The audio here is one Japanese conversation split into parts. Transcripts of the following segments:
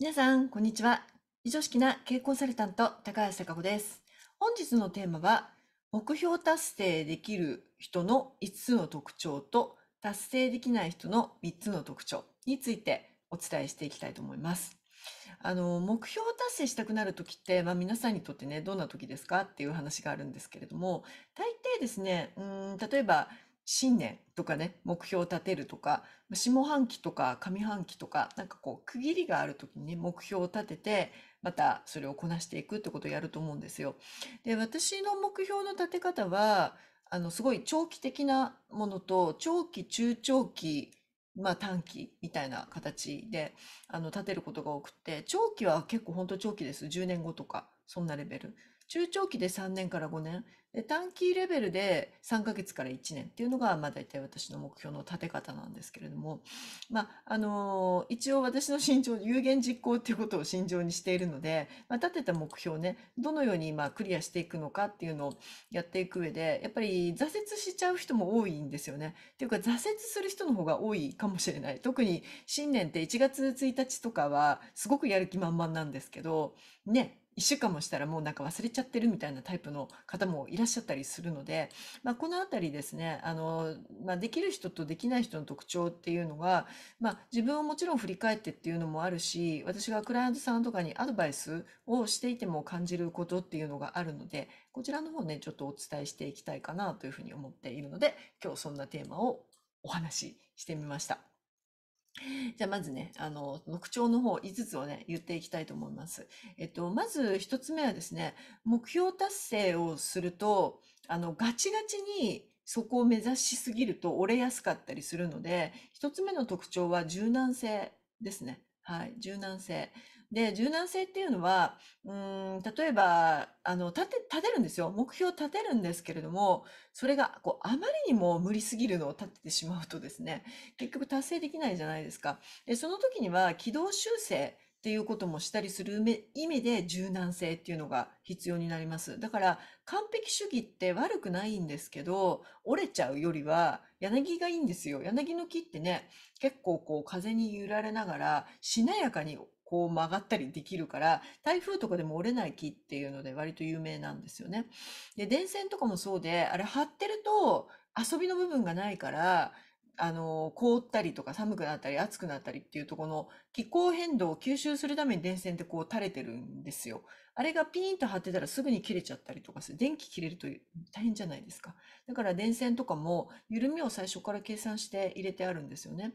皆さん、こんにちは。非常識な経営コンサルタント、高橋貴子です。本日のテーマは、目標達成できる人の5つの特徴と、達成できない人の3つの特徴についてお伝えしていきたいと思います。あの目標を達成したくなる時って、まあ、皆さんにとってねどんな時ですかっていう話があるんですけれども大抵ですねうん例えば新年とかね、目標を立てるとか、下半期とか上半期とか、なんかこう、区切りがある時にね、目標を立てて、またそれをこなしていくってことをやると思うんですよ。で、私の目標の立て方は、あの、すごい長期的なものと、長期、中長期、まあ短期みたいな形で、あの、立てることが多くて、長期は結構本当長期です。10年後とか、そんなレベル。中長期で3年から5年、で短期レベルで3ヶ月から1年っていうのが、まあ、大体私の目標の立て方なんですけれども、まあ、あのー、一応私の身長有言実行っていうことを身上にしているので、まあ、立てた目標ねどのように今クリアしていくのかっていうのをやっていく上でやっぱり挫折しちゃう人も多いんですよね。っていうか挫折する人の方が多いかもしれない特に新年って1月1日とかはすごくやる気満々なんですけどね1週間もしたらもうなんか忘れちゃってるみたいなタイプの方もいらっしゃったりするので、まあ、この辺りですねあの、まあ、できる人とできない人の特徴っていうのが、まあ、自分をもちろん振り返ってっていうのもあるし私がクライアントさんとかにアドバイスをしていても感じることっていうのがあるのでこちらの方ねちょっとお伝えしていきたいかなというふうに思っているので今日そんなテーマをお話ししてみました。じゃあまずね、あの、目標の方5つをね、言っていきたいと思います。えっと、まず1つ目はですね、目標達成をすると、あの、ガチガチにそこを目指しすぎると折れやすかったりするので、1つ目の特徴は柔軟性ですね。はい、柔軟性。で、柔軟性っていうのは、うん、例えば、あの、立て、立てるんですよ。目標を立てるんですけれども、それが、こう、あまりにも無理すぎるのを立ててしまうとですね、結局達成できないじゃないですか。で、その時には、軌道修正、っていうこともしたりする意味で柔軟性っていうのが必要になります。だから完璧主義って悪くないんですけど、折れちゃうよりは柳がいいんですよ。柳の木ってね、結構こう風に揺られながらしなやかにこう曲がったりできるから、台風とかでも折れない木っていうので割と有名なんですよね。で、電線とかもそうで、あれ張ってると遊びの部分がないから、あの、凍ったりとか寒くなったり暑くなったりっていうとこの気候変動を吸収するために電線ってこう垂れてるんですよ。あれがピーンと張ってたらすぐに切れちゃったりとかする。電気切れると大変じゃないですか。だから電線とかも緩みを最初から計算して入れてあるんですよね。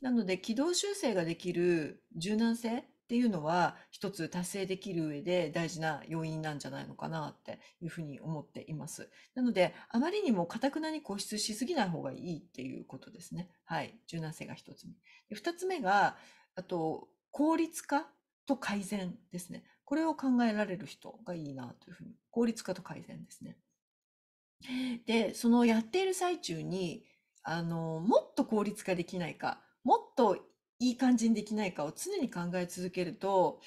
なので軌道修正ができる柔軟性っていうのは一つ達成できる上で大事な要因なんじゃないのかなっていうふうに思っています。なので、あまりにもかたくなに固執しすぎない方がいいっていうことですね。はい。柔軟性が一つ目。で二つ目が、あと、効率化と改善ですね。これを考えられる人がいいなというふうに。効率化と改善ですね。で、そのやっている最中に、あの、もっと効率化できないか、もっといい感じにできないかを常に考え続けると、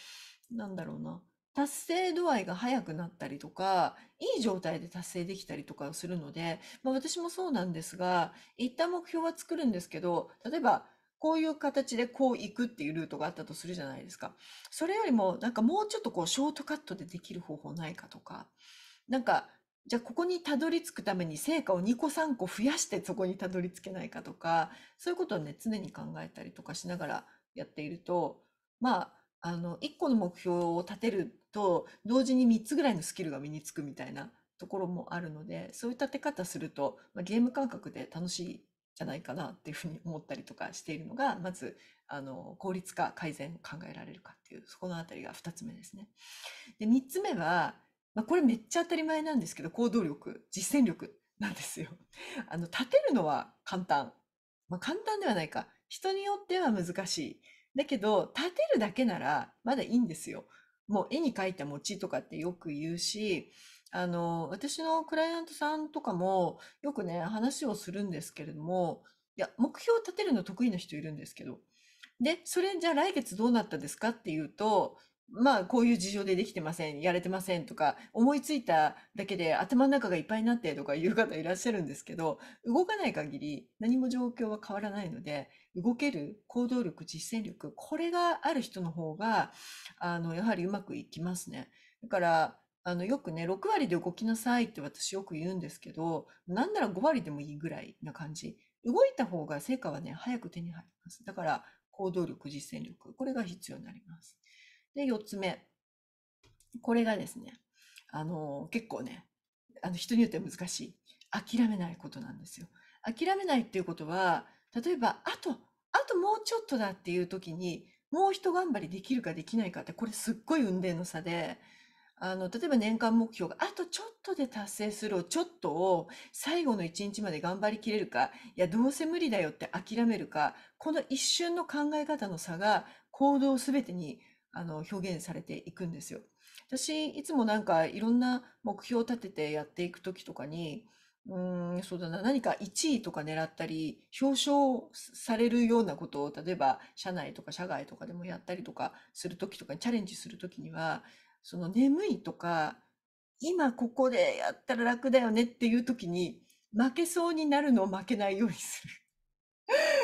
なんだろうな、達成度合いが早くなったりとか、いい状態で達成できたりとかするので、まあ、私もそうなんですが、一旦目標は作るんですけど、例えば、こういう形でこう行くっていうルートがあったとするじゃないですか。それよりも、なんかもうちょっとこう、ショートカットでできる方法ないかとか、なんかじゃあここにたどり着くために成果を2個3個増やしてそこにたどり着けないかとか、そういうことをね、常に考えたりとかしながらやっていると、まあ、あの、1個の目標を立てると、同時に3つぐらいのスキルが身につくみたいなところもあるので、そういう立て方すると、まあ、ゲーム感覚で楽しいじゃないかなっていうふうに思ったりとかしているのが、まず、あの、効率化、改善を考えられるかっていう、そこのあたりが2つ目ですね。で、3つ目は、まあ、これめっちゃ当たり前なんですけど、行動力、実践力なんですよ。あの、立てるのは簡単。まあ、簡単ではないか。人によっては難しい。だけど、立てるだけならまだいいんですよ。もう絵に描いた餅とかってよく言うし、あの、私のクライアントさんとかもよくね、話をするんですけれども、いや、目標を立てるの得意な人いるんですけど、で、それじゃあ来月どうなったですかっていうと、まあ、こういう事情でできてません、やれてませんとか、思いついただけで頭の中がいっぱいになってとかいう方いらっしゃるんですけど、動かない限り何も状況は変わらないので、動ける行動力、実践力、これがある人の方が、あの、やはりうまくいきますね。だから、あの、よくね、6割で動きなさいって私よく言うんですけど、なんなら5割でもいいぐらいな感じ。動いた方が成果はね、早く手に入ります。だから、行動力、実践力、これが必要になります。で、4つ目。これがですね、あの、結構ね、あの人によっては難しい。諦めないことなんですよ。諦めないっていうことは、例えば、あと、あともうちょっとだっていう時に、もう一頑張りできるかできないかって、これすっごい運命の差で、あの、例えば年間目標があとちょっとで達成するをちょっとを最後の一日まで頑張りきれるか、いや、どうせ無理だよって諦めるか、この一瞬の考え方の差が行動すべてにあの表現されていくんですよ。私いつもなんかいろんな目標を立ててやっていく時とかにうんそうだな何か1位とか狙ったり表彰されるようなことを例えば社内とか社外とかでもやったりとかする時とかにチャレンジする時にはその眠いとか今ここでやったら楽だよねっていう時に負けそうになるのを負けないようにする。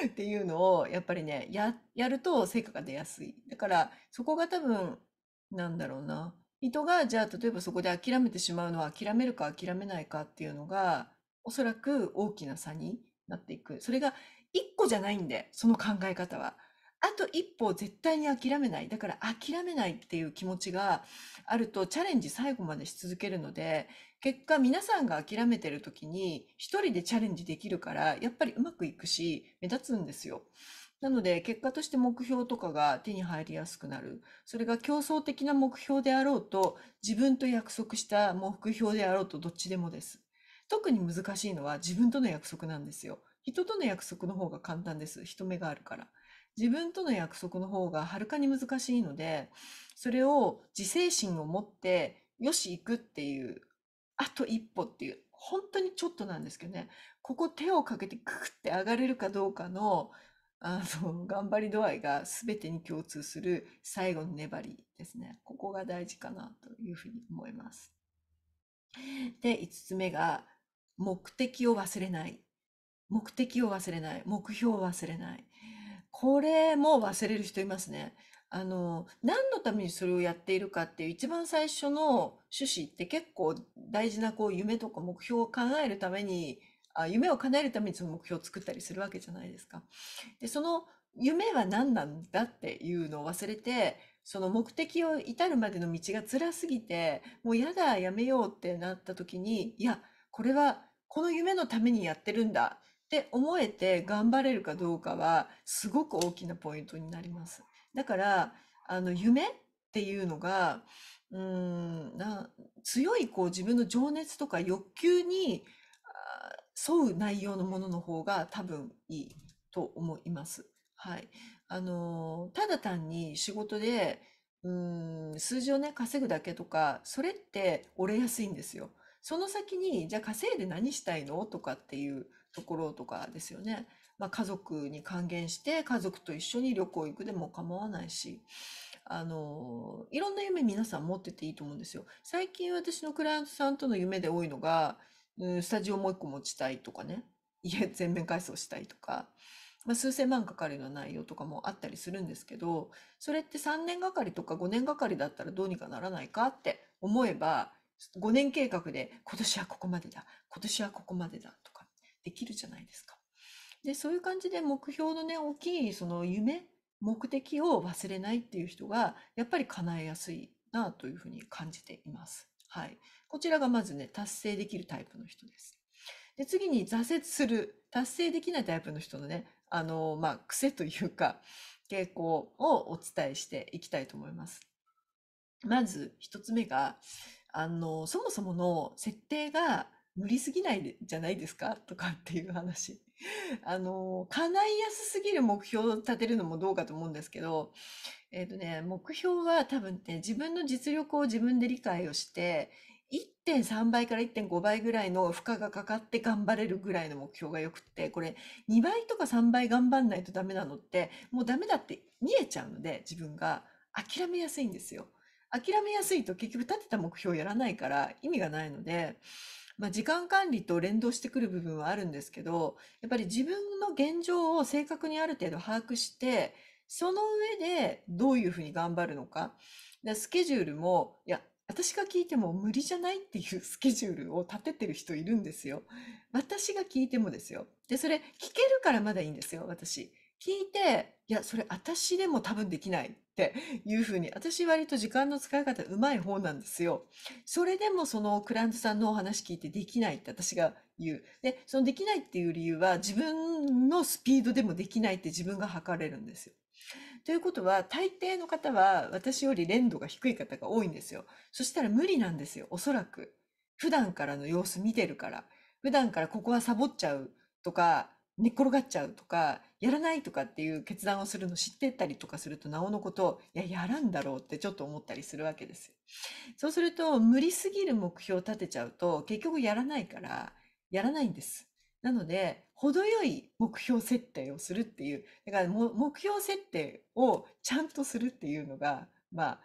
っていうのを、やっぱりね、や、やると成果が出やすい。だから、そこが多分、なんだろうな。人が、じゃあ、例えばそこで諦めてしまうのは諦めるか諦めないかっていうのが、おそらく大きな差になっていく。それが1個じゃないんで、その考え方は。あと一歩絶対に諦めない。だから諦めないっていう気持ちがあるとチャレンジ最後までし続けるので、結果皆さんが諦めてる時に一人でチャレンジできるから、やっぱりうまくいくし、目立つんですよ。なので結果として目標とかが手に入りやすくなる。それが競争的な目標であろうと、自分と約束した目標であろうとどっちでもです。特に難しいのは自分との約束なんですよ。人との約束の方が簡単です。人目があるから。自分との約束の方がはるかに難しいので、それを自制心を持って、よし行くっていう、あと一歩っていう、本当にちょっとなんですけどね、ここ手をかけてククって上がれるかどうかの、あの、頑張り度合いが全てに共通する最後の粘りですね。ここが大事かなというふうに思います。で、5つ目が、目的を忘れない。目的を忘れない。目標を忘れない。これも忘れる人いますね。あの、何のためにそれをやっているかっていう一番最初の趣旨って結構大事なこう夢とか目標を考えるために、あ夢を叶えるためにその目標を作ったりするわけじゃないですか。で、その夢は何なんだっていうのを忘れて、その目的を至るまでの道が辛すぎて、もうやだ、やめようってなった時に、いや、これはこの夢のためにやってるんだ。って思えて頑張れるかどうかはすごく大きなポイントになります。だからあの夢っていうのがうんな強いこう自分の情熱とか欲求に沿う内容のものの方が多分いいと思います。はい、あのただ単に仕事でうん数字をね稼ぐだけとかそれって折れやすいんですよ。その先にじゃあ稼いで何したいのとかっていうところとかですよね。まあ、家族に還元して家族と一緒に旅行行くでも構わないし、あの、いろんな夢皆さん持ってていいと思うんですよ。最近私のクライアントさんとの夢で多いのが、スタジオもう一個持ちたいとかね、家全面改装したいとか、まあ、数千万かかるような内容とかもあったりするんですけど、それって3年がかりとか5年がかりだったらどうにかならないかって思えば、5年計画で今年はここまでだ、今年はここまでだと。できるじゃないですか。で、そういう感じで目標のね、大きいその夢、目的を忘れないっていう人が、やっぱり叶えやすいなというふうに感じています。はい。こちらがまずね、達成できるタイプの人です。で、次に挫折する、達成できないタイプの人のね、あの、まあ、癖というか、傾向をお伝えしていきたいと思います。まず一つ目が、あの、そもそもの設定が無理すぎないじゃないですかとかっていう話。あの、叶いやすすぎる目標を立てるのもどうかと思うんですけど、えー、とね、目標は多分ね、自分の実力を自分で理解をして、1.3倍から1.5倍ぐらいの負荷がかかって頑張れるぐらいの目標がよくって、これ2倍とか3倍頑張んないとダメなのって、もうダメだって見えちゃうので、自分が諦めやすいんですよ。諦めやすいと結局立てた目標をやらないから意味がないので、まあ、時間管理と連動してくる部分はあるんですけど、やっぱり自分の現状を正確にある程度把握して、その上でどういうふうに頑張るのか。かスケジュールも、いや、私が聞いても無理じゃないっていう スケジュールを立ててる人いるんですよ。私が聞いてもですよ。で、それ聞けるからまだいいんですよ、私。聞いて、いや、それ私でも多分できないっていうふうに、私割と時間の使い方うまい方なんですよ。それでもそのクライアントさんのお話聞いてできないって私が言う。で、そのできないっていう理由は自分のスピードでもできないって自分が測れるんですよ。ということは、大抵の方は私より連度が低い方が多いんですよ。そしたら無理なんですよ、おそらく。普段からの様子見てるから。普段からここはサボっちゃうとか、寝っ転がっちゃうとか、やらないとかっていう決断をするの知ってたりとかすると、なおのこと、いや、やらんだろうってちょっと思ったりするわけです。そうすると、無理すぎる目標を立てちゃうと、結局やらないから、やらないんです。なので、程よい目標設定をするっていう、だから目標設定をちゃんとするっていうのが、まあ、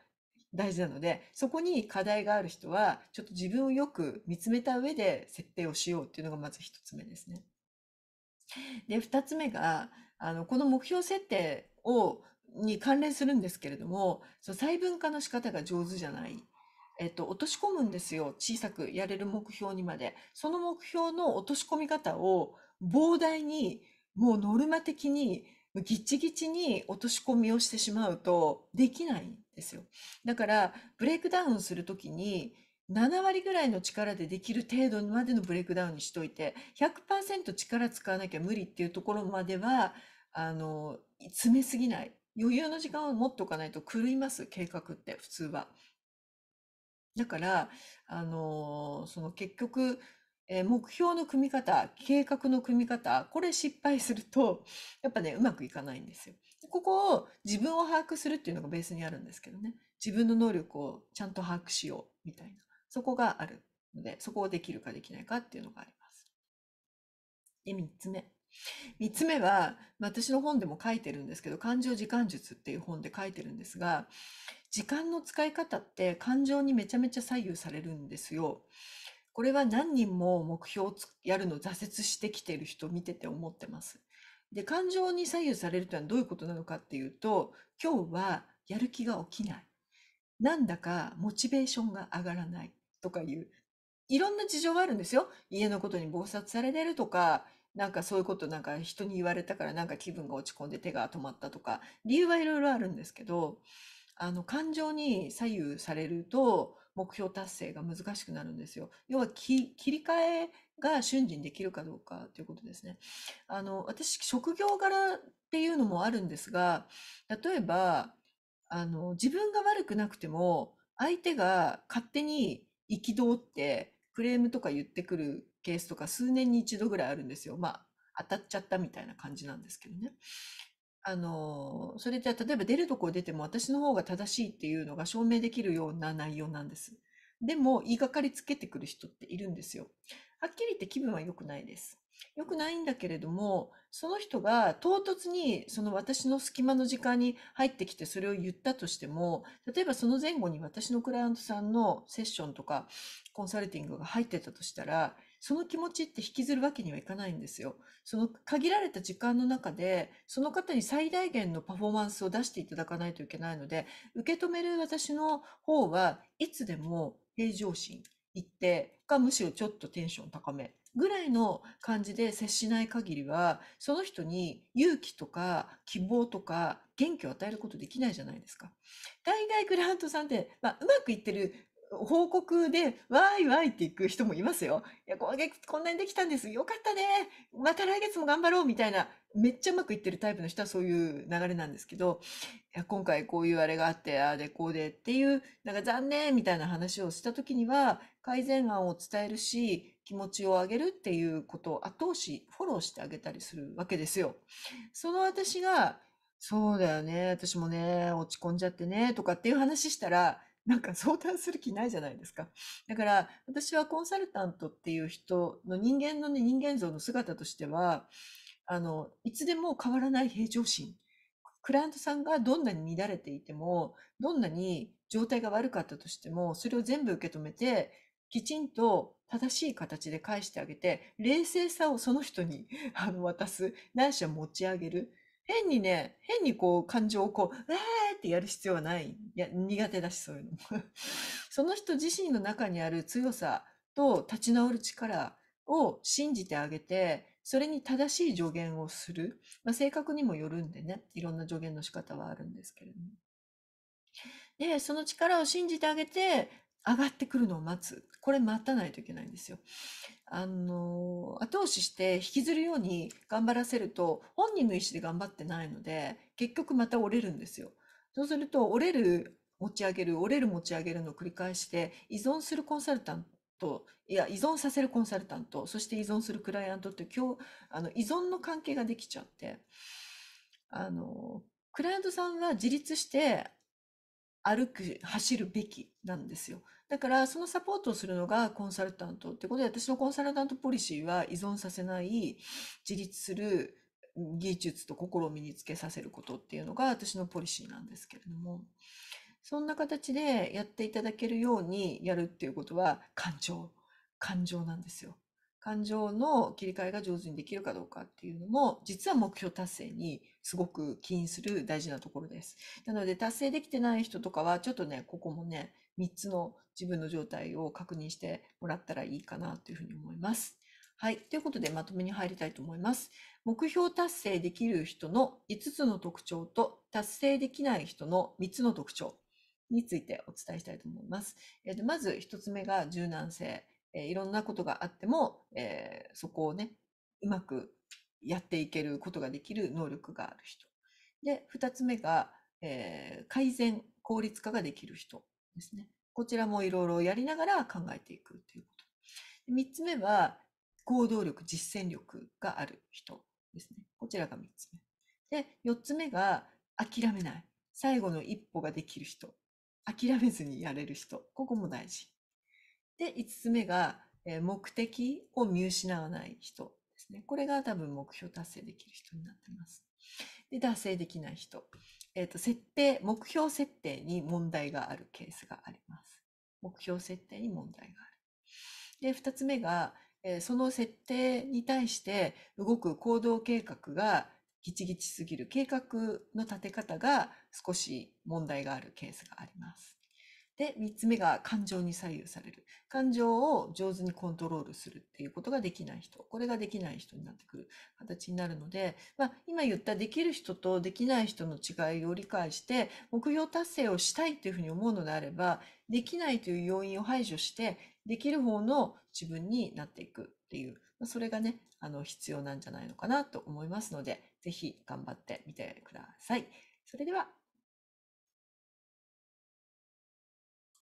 大事なので、そこに課題がある人は、ちょっと自分をよく見つめた上で設定をしようっていうのがまず一つ目ですね。で、2つ目が、あの、この目標設定を、に関連するんですけれども、その細分化の仕方が上手じゃない。えっと、落とし込むんですよ。小さくやれる目標にまで。その目標の落とし込み方を膨大に、もうノルマ的に、ギチギチに落とし込みをしてしまうとできないんですよ。だから、ブレイクダウンするときに、7割ぐらいの力でできる程度までのブレイクダウンにしといて100%力使わなきゃ無理っていうところまではあの詰めすぎない余裕の時間を持っておかないと狂います計画って普通は。だからあのその結局目標の組み方計画の組み方これ失敗するとやっぱねうまくいかないんですよ。ここを自分を把握するっていうのがベースにあるんですけどね自分の能力をちゃんと把握しようみたいな。そこがあるので、そこをできるかできないかっていうのがあります。で、三つ目。三つ目は、私の本でも書いてるんですけど、感情時間術っていう本で書いてるんですが、時間の使い方って感情にめちゃめちゃ左右されるんですよ。これは何人も目標をやるのを挫折してきてる人見てて思ってます。で、感情に左右されるというのはどういうことなのかっていうと、今日はやる気が起きない。なんだかモチベーションが上がらないとかいう、いろんな事情があるんですよ。家のことに忙殺されてるとか、なんかそういうことなんか人に言われたからなんか気分が落ち込んで手が止まったとか、理由はいろいろあるんですけど、あの感情に左右されると目標達成が難しくなるんですよ。要は切り替えが瞬時にできるかどうかということですね。あの私職業柄っていうのもあるんですが例えばあの、自分が悪くなくても、相手が勝手に憤ってクレームとか言ってくるケースとか数年に一度ぐらいあるんですよ。まあ、当たっちゃったみたいな感じなんですけどね。あの、それゃ例えば出るとこ出ても私の方が正しいっていうのが証明できるような内容なんです。でも、言いがかりつけてくる人っているんですよ。はっきり言って気分は良くないです。よくないんだけれども、その人が唐突にその私の隙間の時間に入ってきてそれを言ったとしても、例えばその前後に私のクライアントさんのセッションとかコンサルティングが入ってたとしたら、その気持ちって引きずるわけにはいかないんですよ。その限られた時間の中で、その方に最大限のパフォーマンスを出していただかないといけないので、受け止める私の方はいつでも平常心、一定かむしろちょっとテンション高めぐらいの感じで接しない限りは、その人に勇気とか希望とか元気を与えることできないじゃないですか。大概クラントさんって、まあ、うまくいってる報告で、わいわいって行く人もいますよ。いや、今月こんなにできたんです。よかったね。また来月も頑張ろうみたいな、めっちゃうまくいってるタイプの人はそういう流れなんですけど、いや今回こういうあれがあって、ああでこうでっていう、なんか残念みたいな話をした時には、改善案を伝えるし、気持ちを上げるっていうことを後押し、フォローしてあげたりするわけですよ。その私が、そうだよね、私もね、落ち込んじゃってね、とかっていう話したら、なんか相談する気ないじゃないですか。だから、私はコンサルタントっていう人の人間のね、人間像の姿としては、あの、いつでも変わらない平常心。クライアントさんがどんなに乱れていても、どんなに状態が悪かったとしても、それを全部受け止めて、きちんと正しい形で返してあげて、冷静さをその人に あの渡す、ないしは持ち上げる。変にね、変にこう感情をこう、えーってやる必要はない。いや、苦手だし、そういうの。その人自身の中にある強さと立ち直る力を信じてあげて、それに正しい助言をする。まあ、性格にもよるんでね、いろんな助言の仕方はあるんですけれども。で、その力を信じてあげて、上がってくるのを待つ。これ待たないといけないんですよ。あの、後押しして引きずるように頑張らせると、本人の意思で頑張ってないので、結局また折れるんですよ。そうすると、折れる、持ち上げる、折れる、持ち上げるのを繰り返して、依存するコンサルタント、いや、依存させるコンサルタント、そして依存するクライアントって、今日、あの、依存の関係ができちゃって、あの、クライアントさんが自立して、歩く、走るべきなんですよ。だから、そのサポートをするのがコンサルタントってことで、私のコンサルタントポリシーは依存させない、自立する技術と心を身につけさせることっていうのが私のポリシーなんですけれども、そんな形でやっていただけるようにやるっていうことは、感情、感情なんですよ。感情の切り替えが上手にできるかどうかっていうのも、実は目標達成にすごく起因する大事なところです。なので、達成できてない人とかは、ちょっとね、ここもね、3つの自分の状態を確認してもらったらいいかなというふうに思います。はい。ということで、まとめに入りたいと思います。目標達成できる人の5つの特徴と、達成できない人の3つの特徴についてお伝えしたいと思います。えー、とまず1つ目が柔軟性。えー、いろんなことがあっても、えー、そこをね、うまくやっていけることができる能力がある人。で、2つ目が、えー、改善、効率化ができる人ですね。こちらもいろいろやりながら考えていくということ。3つ目は、行動力、実践力がある人ですね。こちらが3つ目。で、4つ目が、諦めない。最後の一歩ができる人。諦めずにやれる人。ここも大事。で、5つ目が、目的を見失わない人ですね。これが多分目標達成できる人になってます。で、達成できない人。えっ、ー、と、設定、目標設定に問題があるケースがあります。目標設定に問題がある。で、2つ目が、その設定に対して動く行動計画がギチギチすぎる計画の立て方が少し問題があるケースがあります。で、3つ目が感情に左右される。感情を上手にコントロールするっていうことができない人。これができない人になってくる形になるので、まあ、今言ったできる人とできない人の違いを理解して、目標達成をしたいというふうに思うのであれば、できないという要因を排除して、できる方の自分になっていくっていう、まあ、それがね、あの、必要なんじゃないのかなと思いますので、ぜひ頑張ってみてください。それでは、